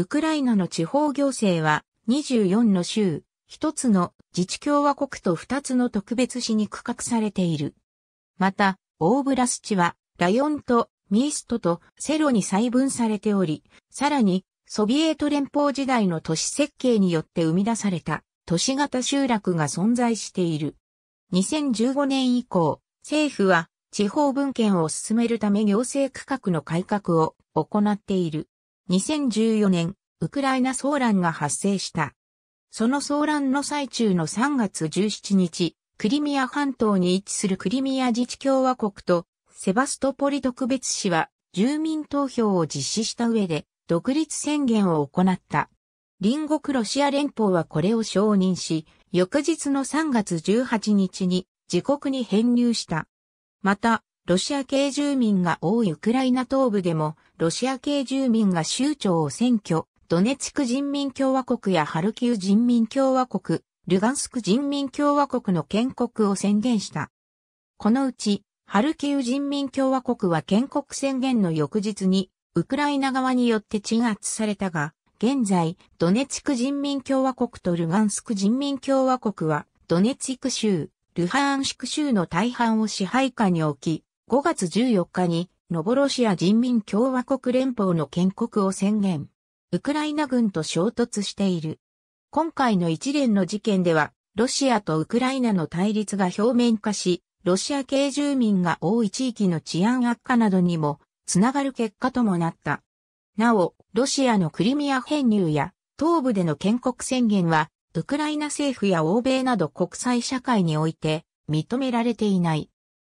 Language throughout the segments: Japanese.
ウクライナの地方行政は24の州、1つの自治共和国と2つの特別市に区画されている。また、オーブラス地はラヨンとミーストとセロに細分されており、さらにソビエト連邦時代の都市設計によって生み出された都市型集落が存在している。2015年以降、政府は地方分権を進めるため行政区画の改革を行っている。2014年、ウクライナ騒乱が発生した。その騒乱の最中の3月17日、クリミア半島に位置するクリミア自治共和国とセバストポリ特別市は住民投票を実施した上で独立宣言を行った。隣国ロシア連邦はこれを承認し、翌日の3月18日に自国に編入した。また、ロシア系住民が多いウクライナ東部でも、ロシア系住民が州長を選挙、ドネツク人民共和国やハルキウ人民共和国、ルガンスク人民共和国の建国を宣言した。このうち、ハルキウ人民共和国は建国宣言の翌日に、ウクライナ側によって鎮圧されたが、現在、ドネツク人民共和国とルガンスク人民共和国は、ドネツク州、ルハーンシク州の大半を支配下に置き、5月14日に、ノボロシア人民共和国連邦の建国を宣言。ウクライナ軍と衝突している。今回の一連の事件では、ロシアとウクライナの対立が表面化し、ロシア系住民が多い地域の治安悪化などにも、つながる結果ともなった。なお、ロシアのクリミア編入や、東部での建国宣言は、ウクライナ政府や欧米など国際社会において、認められていない。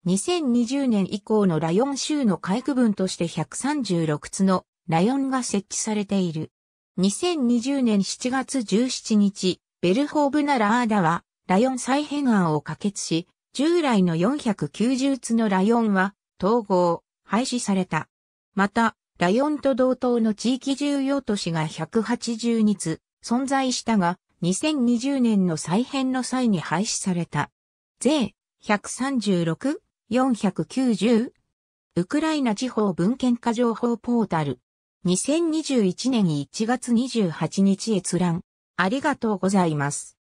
2020年以降のライオン州の海区分として136つのライオンが設置されている。2020年7月17日、ベルホーブナラーダは、ライオン再編案を可決し、従来の490つのライオンは、統合、廃止された。また、ライオンと同等の地域重要都市が182つ存在したが、2020年の再編の際に廃止された。税136 490? ウクライナ地方文献化情報ポータル。2021年1月28日閲覧。ありがとうございます。